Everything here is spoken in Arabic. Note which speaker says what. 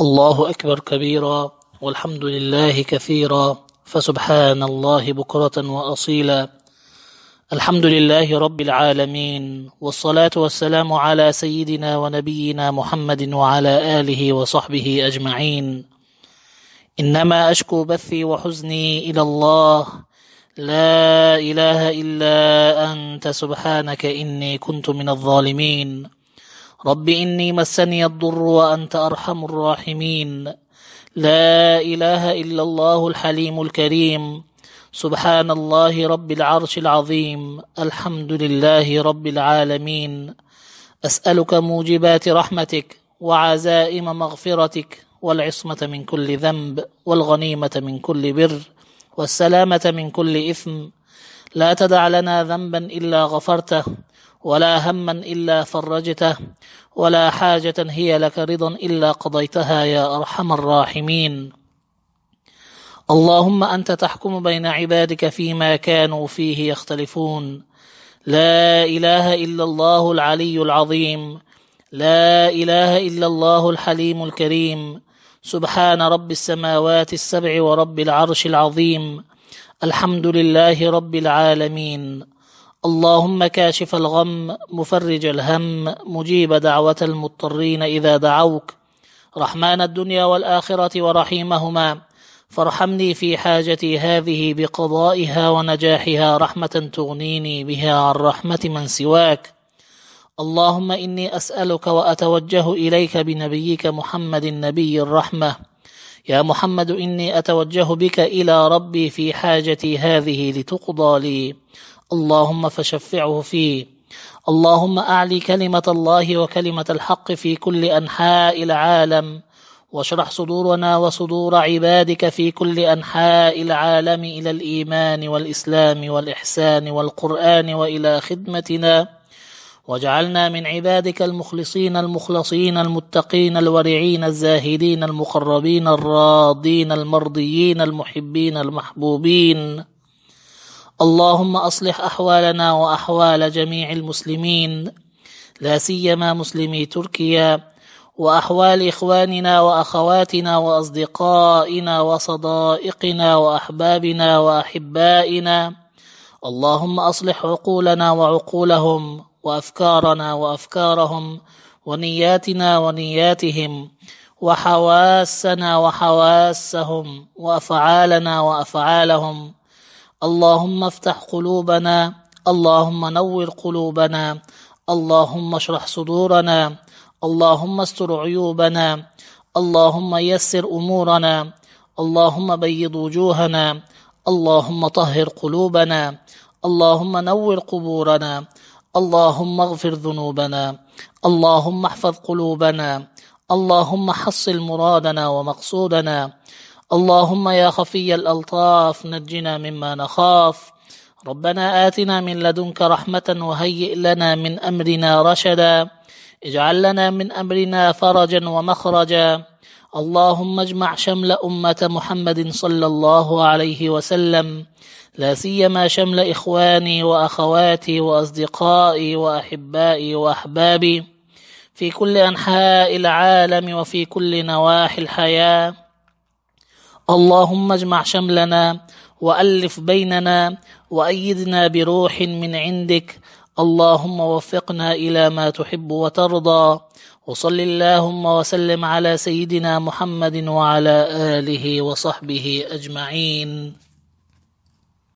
Speaker 1: الله أكبر كبيرا والحمد لله كثيرا فسبحان الله بكرة وأصيلا الحمد لله رب العالمين والصلاة والسلام على سيدنا ونبينا محمد وعلى آله وصحبه أجمعين إنما أشكو بثي وحزني إلى الله لا إله إلا أنت سبحانك إني كنت من الظالمين رب إني مسني الضر وأنت أرحم الراحمين لا إله إلا الله الحليم الكريم سبحان الله رب العرش العظيم الحمد لله رب العالمين أسألك موجبات رحمتك وعزائم مغفرتك والعصمة من كل ذنب والغنيمة من كل بر والسلامة من كل إثم لا تدع لنا ذنبا إلا غفرته ولا هما إلا فرجته ولا حاجة هي لك رضا إلا قضيتها يا أرحم الراحمين اللهم أنت تحكم بين عبادك فيما كانوا فيه يختلفون لا إله إلا الله العلي العظيم لا إله إلا الله الحليم الكريم سبحان رب السماوات السبع ورب العرش العظيم الحمد لله رب العالمين اللهم كاشف الغم مفرج الهم مجيب دعوة المضطرين إذا دعوك رحمن الدنيا والآخرة ورحيمهما فارحمني في حاجتي هذه بقضائها ونجاحها رحمة تغنيني بها عن رحمة من سواك اللهم إني أسألك وأتوجه إليك بنبيك محمد النبي الرحمة يا محمد إني أتوجه بك إلى ربي في حاجتي هذه لتقضى لي اللهم فشفعه فيه اللهم أعلي كلمة الله وكلمة الحق في كل أنحاء العالم واشرح صدورنا وصدور عبادك في كل أنحاء العالم إلى الإيمان والإسلام والإحسان والقرآن وإلى خدمتنا واجعلنا من عبادك المخلصين المخلصين المتقين الورعين الزاهدين المقربين الراضين المرضيين المحبين المحبوبين اللهم أصلح أحوالنا وأحوال جميع المسلمين لا سيما مسلمي تركيا وأحوال إخواننا وأخواتنا وأصدقائنا وصدائقنا وأحبابنا وأحبائنا اللهم أصلح عقولنا وعقولهم وأفكارنا وأفكارهم ونياتنا ونياتهم وحواسنا وحواسهم وأفعالنا وأفعالهم اللهم افتح قلوبنا اللهم نور قلوبنا اللهم اشرح صدورنا اللهم استر عيوبنا اللهم يسر امورنا اللهم بيض وجوهنا اللهم طهر قلوبنا اللهم نور قبورنا اللهم اغفر ذنوبنا اللهم احفظ قلوبنا اللهم حصل مرادنا ومقصودنا اللهم يا خفي الألطاف نجنا مما نخاف ربنا آتنا من لدنك رحمة وهيئ لنا من أمرنا رشدا اجعل لنا من أمرنا فرجا ومخرجا اللهم اجمع شمل أمة محمد صلى الله عليه وسلم لا سيما شمل إخواني وأخواتي وأصدقائي وأحبائي وأحبابي في كل أنحاء العالم وفي كل نواحي الحياة اللهم اجمع شملنا والف بيننا وايدنا بروح من عندك اللهم وفقنا الى ما تحب وترضى وصل اللهم وسلم على سيدنا محمد وعلى اله وصحبه اجمعين